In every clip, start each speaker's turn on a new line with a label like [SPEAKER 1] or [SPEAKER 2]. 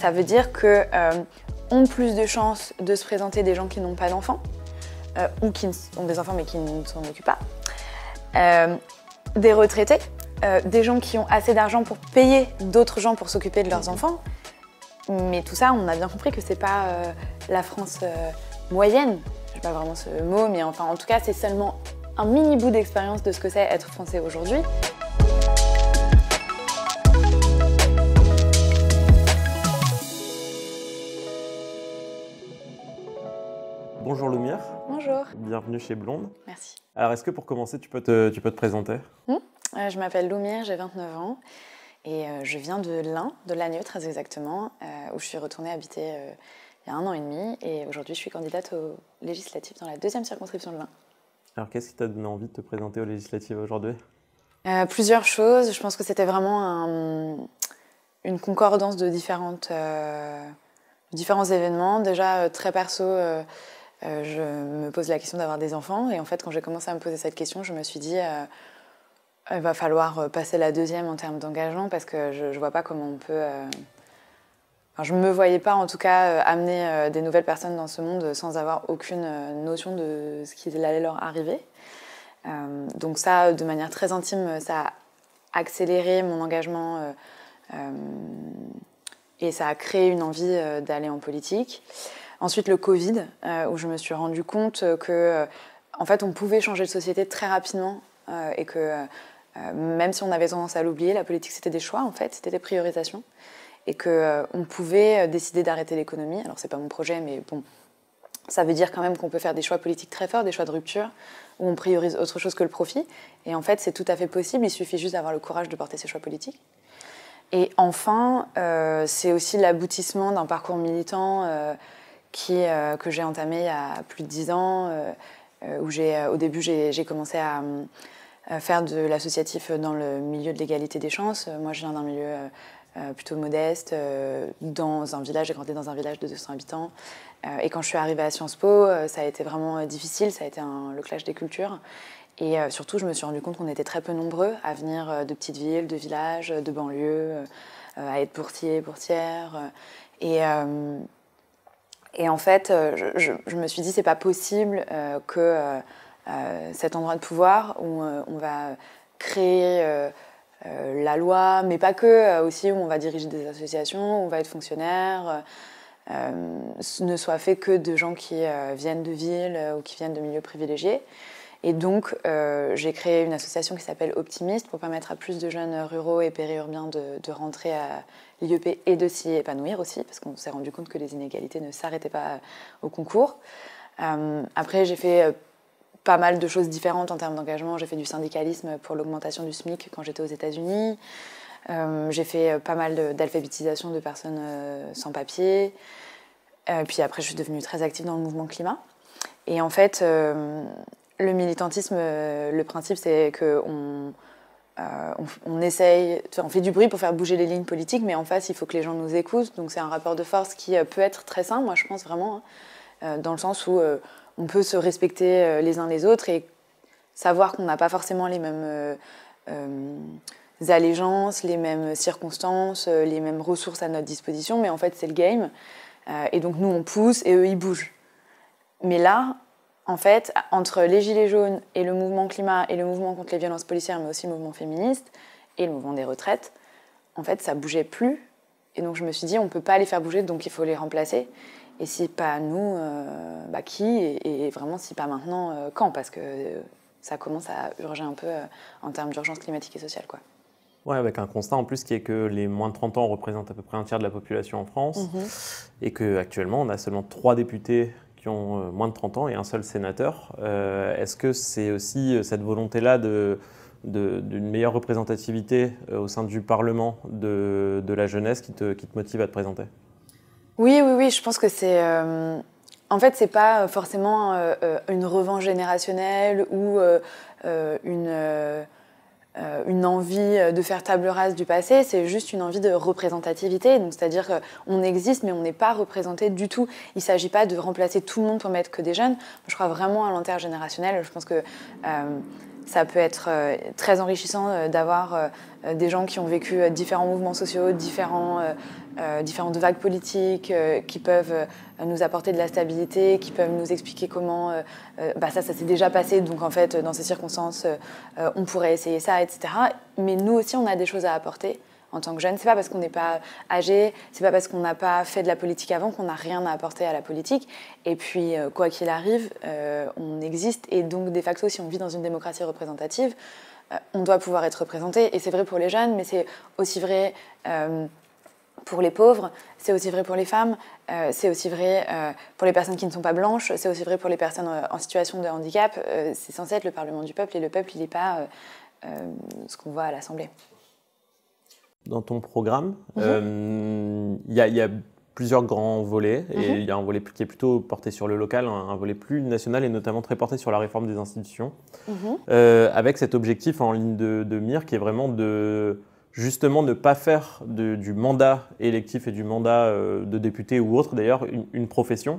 [SPEAKER 1] Ça veut dire qu'on euh, a plus de chances de se présenter des gens qui n'ont pas d'enfants euh, ou qui ont des enfants mais qui ne s'en occupent pas. Euh, des retraités, des gens qui ont assez d'argent pour payer d'autres gens pour s'occuper de leurs mhm. enfants. Mais tout ça, on a bien compris que c'est pas la France moyenne. Je sais pas vraiment ce mot, mais enfin, en tout cas, c'est seulement un mini bout d'expérience de ce que c'est être français aujourd'hui. Bonjour Lumière. Bonjour.
[SPEAKER 2] Bienvenue chez Blonde. Merci. Alors, est-ce que pour commencer, tu peux te, tu peux te présenter
[SPEAKER 1] hmm. euh, Je m'appelle Lumière, j'ai 29 ans et euh, je viens de l'Ain, de l'Agneux très exactement, euh, où je suis retournée habiter il y a un an et demi et aujourd'hui je suis candidate aux législatives dans la deuxième circonscription de l'Ain.
[SPEAKER 2] Alors, qu'est-ce qui t'a donné envie de te présenter aux législatives aujourd'hui
[SPEAKER 1] Plusieurs choses. Je pense que c'était vraiment une concordance de différentes différents événements. Déjà, très perso, euh, je me pose la question d'avoir des enfants. Et en fait, quand j'ai commencé à me poser cette question, je me suis dit, euh, il va falloir euh, passer la deuxième en termes d'engagement parce que je ne vois pas comment on peut... Euh, je ne me voyais pas, en tout cas, amener des nouvelles personnes dans ce monde sans avoir aucune notion de ce qui allait leur arriver. donc ça, de manière très intime, ça a accéléré mon engagement et ça a créé une envie d'aller en politique. Ensuite, le Covid, euh, où je me suis rendu compte que, euh, en fait, on pouvait changer de société très rapidement euh, et que, même si on avait tendance à l'oublier, la politique, c'était des choix, en fait, c'était des priorisations. Et qu'on on pouvait décider d'arrêter l'économie. Alors, c'est pas mon projet, mais bon, ça veut dire quand même qu'on peut faire des choix politiques très forts, des choix de rupture, où on priorise autre chose que le profit. Et en fait, c'est tout à fait possible, il suffit juste d'avoir le courage de porter ces choix politiques. Et enfin, c'est aussi l'aboutissement d'un parcours militant. Euh, que j'ai entamé il y a plus de 10 ans, euh, euh, où au début j'ai commencé à faire de l'associatif dans le milieu de l'égalité des chances. Moi, je viens d'un milieu plutôt modeste, dans un village, j'ai grandi dans un village de 200 habitants. et quand je suis arrivée à Sciences Po, ça a été vraiment difficile, ça a été un, le clash des cultures. Et surtout, je me suis rendu compte qu'on était très peu nombreux à venir de petites villes, de villages, de banlieues, à être portier, portière. et et en fait, euh, je, me suis dit, c'est pas possible euh, que euh, cet endroit de pouvoir où on va créer la loi, mais pas que, aussi où on va diriger des associations, où on va être fonctionnaire, ne soit fait que de gens qui viennent de villes ou qui viennent de milieux privilégiés. Et donc, euh, j'ai créé une association qui s'appelle Optimiste pour permettre à plus de jeunes ruraux et périurbains de, rentrer à l'IEP et de s'y épanouir aussi, parce qu'on s'est rendu compte que les inégalités ne s'arrêtaient pas euh, au concours. Euh, après, j'ai fait pas mal de choses différentes en termes d'engagement. J'ai fait du syndicalisme pour l'augmentation du SMIC quand j'étais aux États-Unis. j'ai fait pas mal d'alphabétisation de, personnes sans papier. puis après, je suis devenue très active dans le mouvement climat. Et en fait, le militantisme, euh, le principe, c'est qu'on on, euh, on, essaye, on fait du bruit pour faire bouger les lignes politiques, mais en face, il faut que les gens nous écoutent. Donc c'est un rapport de force qui euh, peut être très sain, moi je pense vraiment, hein. dans le sens où on peut se respecter les uns les autres et savoir qu'on n'a pas forcément les mêmes allégeances, les mêmes circonstances, les mêmes ressources à notre disposition, mais en fait c'est le game. et donc nous on pousse et eux ils bougent. Mais là, en fait, entre les Gilets jaunes et le mouvement climat et le mouvement contre les violences policières, mais aussi le mouvement féministe et le mouvement des retraites, en fait, ça bougeait plus. Et donc je me suis dit, on ne peut pas les faire bouger, donc il faut les remplacer. Et si pas nous, euh, bah qui et, vraiment, si pas maintenant, euh, quand Parce que euh, ça commence à urger un peu en termes d'urgence climatique et sociale. Quoi.
[SPEAKER 2] Ouais, avec un constat en plus qui est que les moins de 30 ans représentent à peu près un tiers de la population en France mhm. et qu'actuellement, on a seulement trois députés qui ont euh, moins de 30 ans et un seul sénateur. Euh, est-ce que c'est aussi euh, cette volonté-là de d'une meilleure représentativité au sein du Parlement de, la jeunesse qui te, qui te, motive à te présenter
[SPEAKER 1] Oui, oui, oui, je pense que c'est... En fait, c'est pas forcément une revanche générationnelle ou une euh, une envie euh, de faire table rase du passé, c'est juste une envie de représentativité. c'est-à-dire qu'on existe, mais on n'est pas représenté du tout. Il ne s'agit pas de remplacer tout le monde pour mettre que des jeunes. Je crois vraiment à l'intergénérationnel. Je pense que euh, ça peut être euh, très enrichissant euh, d'avoir euh, des gens qui ont vécu différents mouvements sociaux, différents, différentes vagues politiques, qui peuvent nous apporter de la stabilité, qui peuvent nous expliquer comment bah, ça, ça s'est déjà passé, donc en fait, dans ces circonstances, on pourrait essayer ça, etc. Mais nous aussi, on a des choses à apporter en tant que jeune. C'est pas parce qu'on n'est pas âgé, c'est pas parce qu'on n'a pas fait de la politique avant qu'on n'a rien à apporter à la politique. Et puis, euh, quoi qu'il arrive, euh, on existe. Et donc, de facto, si on vit dans une démocratie représentative, euh, on doit pouvoir être représenté. Et c'est vrai pour les jeunes, mais c'est aussi vrai. pour les pauvres, c'est aussi vrai pour les femmes, c'est aussi vrai pour les personnes qui ne sont pas blanches, c'est aussi vrai pour les personnes en situation de handicap. c'est censé être le Parlement du peuple et le peuple, il n'est pas ce qu'on voit à l'Assemblée
[SPEAKER 2] dans ton programme. Mhm. Euh, il y, a, plusieurs grands volets. Mhm. il y a un volet qui est plutôt porté sur le local, un, volet plus national et notamment très porté sur la réforme des institutions. Mhm. Euh, avec cet objectif en ligne de, mire qui est vraiment de justement ne pas faire du mandat électif et du mandat euh, de député ou autre d'ailleurs une, profession.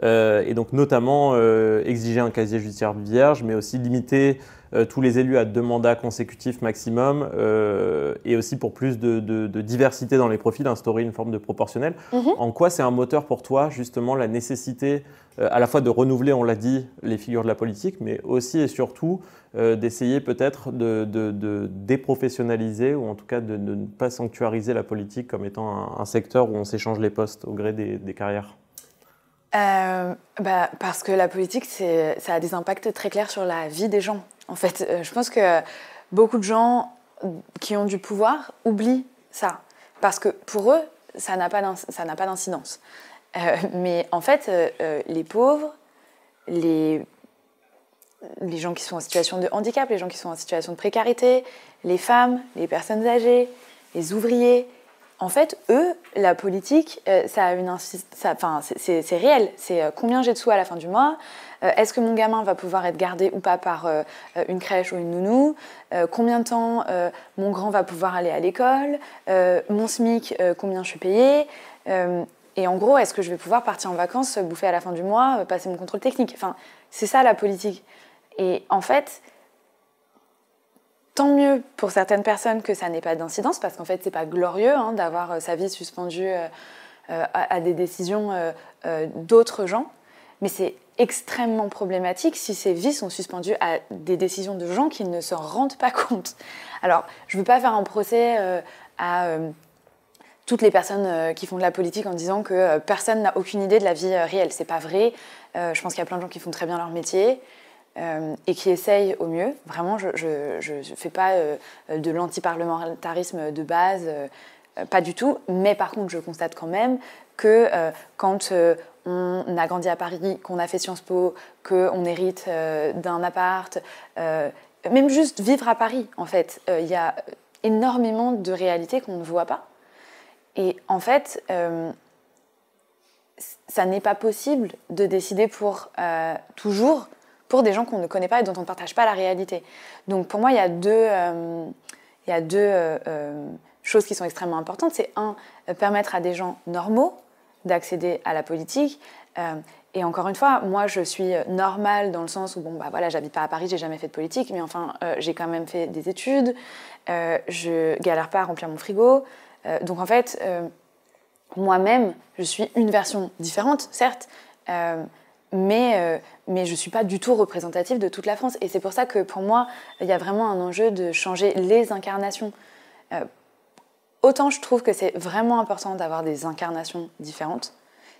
[SPEAKER 2] et donc notamment exiger un casier judiciaire vierge, mais aussi limiter euh, tous les élus à deux mandats consécutifs maximum, euh, et aussi pour plus de, diversité dans les profils, instaurer une forme de proportionnel. Mhm. En quoi c'est un moteur pour toi, justement, la nécessité euh, à la fois de renouveler, on l'a dit, les figures de la politique, mais aussi et surtout d'essayer peut-être de, déprofessionnaliser ou en tout cas de, ne pas sanctuariser la politique comme étant un, secteur où on s'échange les postes au gré des, carrières
[SPEAKER 1] bah, Parce que la politique, ça a des impacts très clairs sur la vie des gens. En fait, euh, je pense que beaucoup de gens qui ont du pouvoir oublient ça. Parce que pour eux, ça n'a pas d'incidence. Euh, mais en fait, euh, les pauvres, les, gens qui sont en situation de handicap, les gens qui sont en situation de précarité, les femmes, les personnes âgées, les ouvriers, en fait, eux, la politique, ça a une c'est réel. C'est combien j'ai de sous à la fin du mois, euh, est-ce que mon gamin va pouvoir être gardé ou pas par euh, une crèche ou une nounou euh, Combien de temps mon grand va pouvoir aller à l'école Mon SMIC, combien je suis payée et en gros, est-ce que je vais pouvoir partir en vacances, bouffer à la fin du mois, passer mon contrôle technique c'est ça la politique. Et en fait, tant mieux pour certaines personnes que ça n'ait pas d'incidence, parce qu'en fait, c'est pas glorieux hein, d'avoir sa vie suspendue à, des décisions d'autres gens mais c'est extrêmement problématique si ces vies sont suspendues à des décisions de gens qui ne se rendent pas compte. Alors, je ne veux pas faire un procès euh, à euh, toutes les personnes euh, qui font de la politique en disant que personne n'a aucune idée de la vie réelle. C'est pas vrai. je pense qu'il y a plein de gens qui font très bien leur métier. et qui essayent au mieux. Vraiment, je ne fais pas de l'antiparlementarisme de base, pas du tout. Mais par contre, je constate quand même que quand on a grandi à Paris, qu'on a fait Sciences Po, qu'on hérite euh, d'un appart, euh, même juste vivre à Paris, en fait. Euh, il y a énormément de réalités qu'on ne voit pas. Et en fait, ça n'est pas possible de décider pour toujours pour des gens qu'on ne connaît pas et dont on ne partage pas la réalité. Donc pour moi, il y y a deux choses qui sont extrêmement importantes. C'est un, permettre à des gens normaux d'accéder à la politique. Euh, et encore une fois, moi, je suis normale dans le sens où, bon, bah voilà, j'habite pas à Paris, j'ai jamais fait de politique, mais enfin, euh, j'ai quand même fait des études, euh, je galère pas à remplir mon frigo. donc en fait, moi-même, je suis une version différente, certes, mais, mais je suis pas du tout représentative de toute la France. Et c'est pour ça que pour moi, il y a vraiment un enjeu de changer les incarnations Autant je trouve que c'est vraiment important d'avoir des incarnations différentes,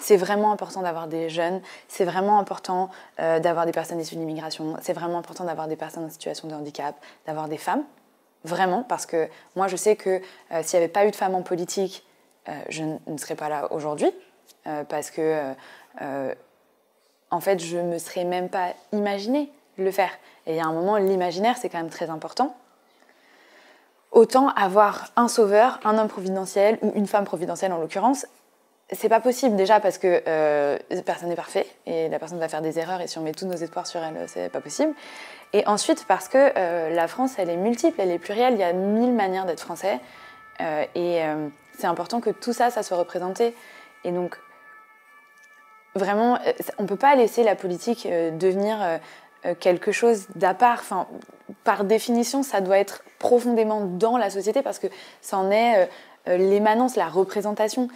[SPEAKER 1] c'est vraiment important d'avoir des jeunes, c'est vraiment important euh, d'avoir des personnes issues d'immigration, c'est vraiment important d'avoir des personnes en situation de handicap, d'avoir des femmes, vraiment, parce que moi je sais que euh, s'il n'y avait pas eu de femmes en politique, euh, je ne serais pas là aujourd'hui, parce que en fait je ne me serais même pas imaginé le faire. Et il y a un moment, l'imaginaire c'est quand même très important autant avoir un sauveur, un homme providentiel ou une femme providentielle en l'occurrence. C'est pas possible déjà parce que euh, personne n'est parfait et la personne va faire des erreurs et si on met tous nos espoirs sur elle, c'est pas possible. Et ensuite parce que euh, la France, elle est multiple, elle est plurielle, il y a mille manières d'être français euh, et c'est important que tout ça, ça soit représenté. Et donc vraiment, on peut pas laisser la politique devenir euh, quelque chose d'à part. Enfin, par définition, ça doit être profondément dans la société parce que ça en est euh, euh, l'émanence, la représentation.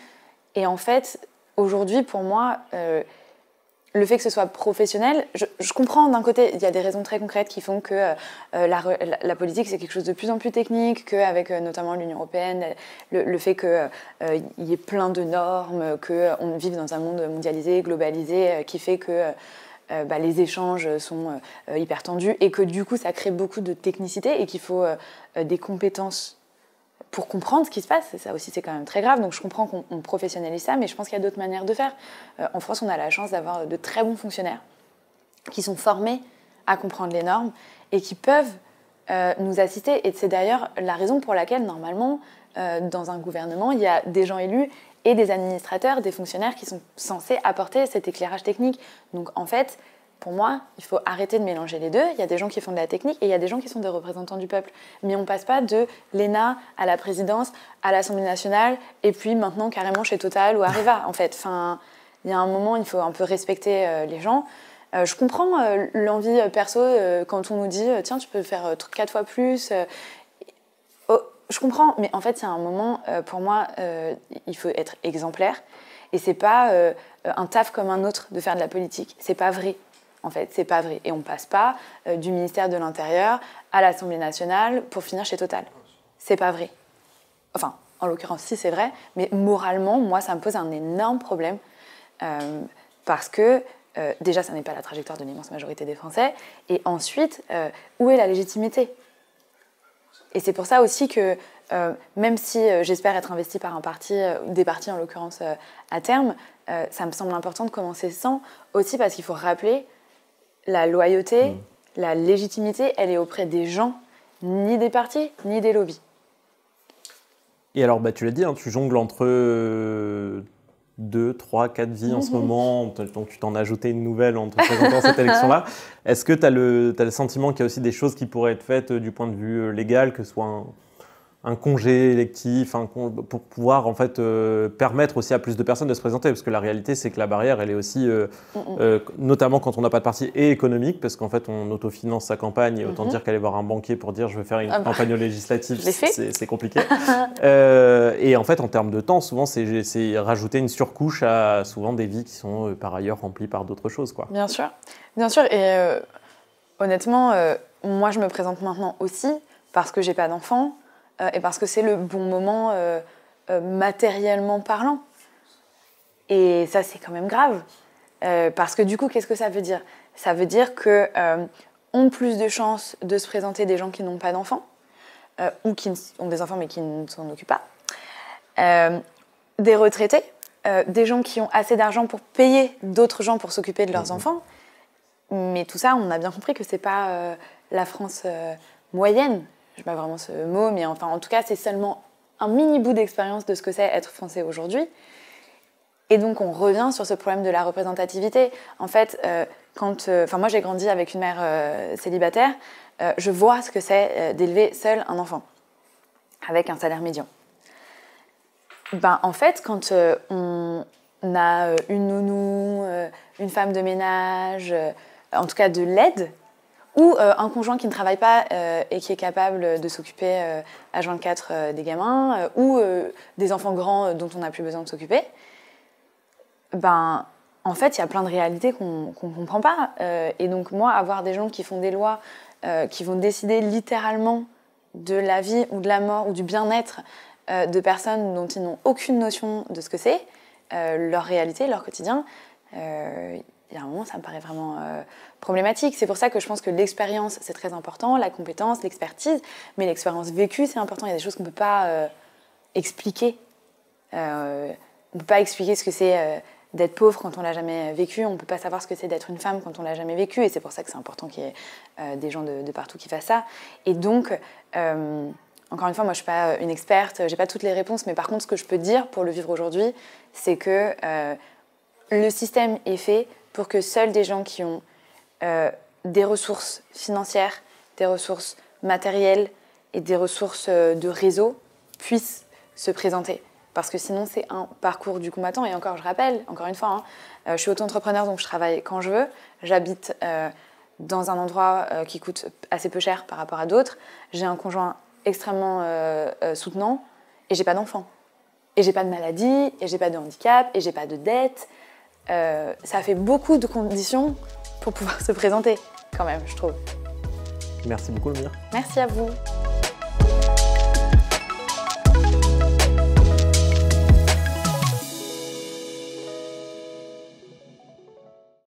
[SPEAKER 1] Et en fait, aujourd'hui, pour moi, le fait que ce soit professionnel, je, comprends d'un côté, il y a des raisons très concrètes qui font que la, politique, c'est quelque chose de plus en plus technique, qu'avec notamment l'Union européenne, le, le fait qu'il y ait plein de normes, qu'on vive dans un monde mondialisé, globalisé, qui fait que... Euh, bah, les échanges sont euh, euh, hyper tendus et que du coup ça crée beaucoup de technicité et qu'il faut des compétences pour comprendre ce qui se passe. Et ça aussi c'est quand même très grave. Donc je comprends qu'on professionnalise ça, mais je pense qu'il y a d'autres manières de faire. en France, on a la chance d'avoir de très bons fonctionnaires qui sont formés à comprendre les normes et qui peuvent nous assister. Et c'est d'ailleurs la raison pour laquelle normalement dans un gouvernement, il y a des gens élus et des administrateurs, des fonctionnaires qui sont censés apporter cet éclairage technique. Donc en fait, pour moi, il faut arrêter de mélanger les deux. Il y a des gens qui font de la technique et il y a des gens qui sont des représentants du peuple. Mais on passe pas de l'ENA à la présidence, à l'Assemblée nationale et puis maintenant carrément chez Total ou Arriva. En fait, enfin, il y a un moment, il faut un peu respecter euh, les gens. Euh, je comprends euh, l'envie perso quand on nous dit tiens tu peux faire quatre fois plus, je comprends, mais en fait, il y a un moment, euh, pour moi, euh, il faut être exemplaire. Et c'est pas euh, un taf comme un autre de faire de la politique. C'est pas vrai, en fait. C'est pas vrai. Et on passe pas du ministère de l'Intérieur à l'Assemblée nationale pour finir chez Total. C'est pas vrai. Enfin, en l'occurrence, si c'est vrai, mais moralement, moi, ça me pose un énorme problème. parce que déjà, ça n'est pas la trajectoire de l'immense majorité des Français. Et ensuite, où est la légitimité et c'est pour ça aussi que euh, même si euh, j'espère être investi par un parti, euh, des partis en l'occurrence à terme, ça me semble important de commencer sans, aussi parce qu'il faut rappeler la loyauté, mm. la légitimité, elle est auprès des gens, ni des partis, ni des lobbies.
[SPEAKER 2] Et alors, bah, tu l'as dit, hein, tu jongles entre deux, trois, quatre vies en ce mhm. moment, donc tu t'en as ajouté une nouvelle en te présentant cette élection-là. Est-ce que tu as, as, le sentiment qu'il y a aussi des choses qui pourraient être faites euh, du point de vue euh, légal, que ce soit un congé électif un pour pouvoir en fait euh, permettre aussi à plus de personnes de se présenter parce que la réalité c'est que la barrière elle est aussi euh, mm, mm. Euh, notamment quand on n'a pas de parti et économique parce qu'en fait on autofinance sa campagne autant mm-hmm. dire qu'aller voir un banquier pour dire je veux faire une ah bah. campagne législative c'est compliqué et en fait en termes de temps souvent c'est rajouter une surcouche à souvent des vies qui sont par ailleurs remplies par d'autres choses quoi
[SPEAKER 1] bien sûr bien sûr et honnêtement moi je me présente maintenant aussi parce que j'ai pas d'enfant euh, et parce que c'est le bon moment euh, euh, matériellement parlant. Et ça, c'est quand même grave. parce que du coup, qu'est-ce que ça veut dire Ça veut dire que a plus de chances de se présenter des gens qui n'ont pas d'enfants, ou qui ont des enfants mais qui ne s'en occupent pas, des retraités, des gens qui ont assez d'argent pour payer d'autres gens pour s'occuper de leurs mhm. enfants. Mais tout ça, on a bien compris que ce n'est pas la France moyenne je sais pas vraiment ce mot, mais enfin en tout cas c'est seulement un mini bout d'expérience de ce que c'est être français aujourd'hui. Et donc on revient sur ce problème de la représentativité. En fait, euh, quand, euh, enfin moi j'ai grandi avec une mère euh, célibataire, je vois ce que c'est d'élever seul un enfant avec un salaire médian. Ben, en fait, quand on a une nounou, une femme de ménage, en tout cas de l'aide, ou euh, un conjoint qui ne travaille pas euh, et qui est capable de s'occuper euh, à à 4 des gamins, ou des enfants grands dont on n'a plus besoin de s'occuper, ben, en fait, il y a plein de réalités qu'on ne comprend pas. et donc, moi, avoir des gens qui font des lois, qui vont décider littéralement de la vie ou de la mort ou du bien-être de personnes dont ils n'ont aucune notion de ce que c'est, leur réalité, leur quotidien, il y a un moment, ça me paraît vraiment euh, problématique. C'est pour ça que je pense que l'expérience, c'est très important, la compétence, l'expertise, mais l'expérience vécue, c'est important. Il y a des choses qu'on ne peut pas euh, expliquer. Euh, on ne peut pas expliquer ce que c'est d'être pauvre quand on l'a jamais vécu. On ne peut pas savoir ce que c'est d'être une femme quand on l'a jamais vécu. Et c'est pour ça que c'est important qu'il y ait des gens de, partout qui fassent ça. Et donc, encore une fois, moi, je ne suis pas une experte, j'ai pas toutes les réponses, mais par contre, ce que je peux dire pour le vivre aujourd'hui, c'est que le système est fait pour que seuls des gens qui ont euh, des ressources financières, des ressources matérielles et des ressources euh, de réseau puissent se présenter. Parce que sinon, c'est un parcours du combattant. Et encore, je rappelle, encore une fois, hein, euh, je suis auto-entrepreneur, donc je travaille quand je veux. J'habite dans un endroit qui coûte assez peu cher par rapport à d'autres. J'ai un conjoint extrêmement soutenant et j'ai pas d'enfants, Et j'ai pas de maladie, et j'ai pas de handicap, et j'ai pas de dette, euh, ça fait beaucoup de conditions pour pouvoir se présenter, quand même, je trouve.
[SPEAKER 2] Merci beaucoup, Lumière.
[SPEAKER 1] Merci à vous.